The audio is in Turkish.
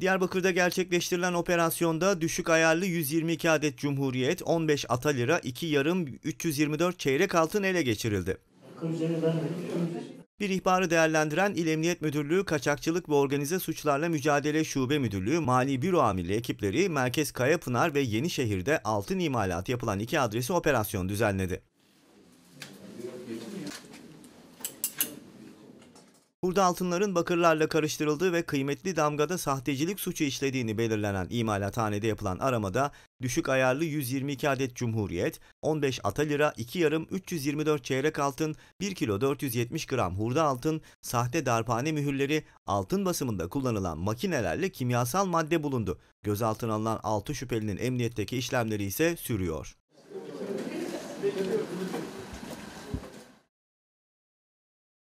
Diyarbakır'da gerçekleştirilen operasyonda düşük ayarlı 122 adet Cumhuriyet, 15 ata 2 yarım, 324 çeyrek altın ele geçirildi. Bir ihbarı değerlendiren İl Emniyet Müdürlüğü Kaçakçılık ve Organize Suçlarla Mücadele Şube Müdürlüğü Mali Büro Amirli ekipleri Merkez Kayapınar ve Yenişehir'de altın imalatı yapılan iki adresi operasyon düzenledi. Burada altınların bakırlarla karıştırıldığı ve kıymetli damgada sahtecilik suçu işlediğini belirlenen imalathanede yapılan aramada düşük ayarlı 122 adet Cumhuriyet, 15 ata lira, 2 yarım 324 çeyrek altın, 1 kilo 470 gram hurda altın, sahte darphane mühürleri, altın basımında kullanılan makinelerle kimyasal madde bulundu. Gözaltına alınan 6 şüphelinin emniyetteki işlemleri ise sürüyor.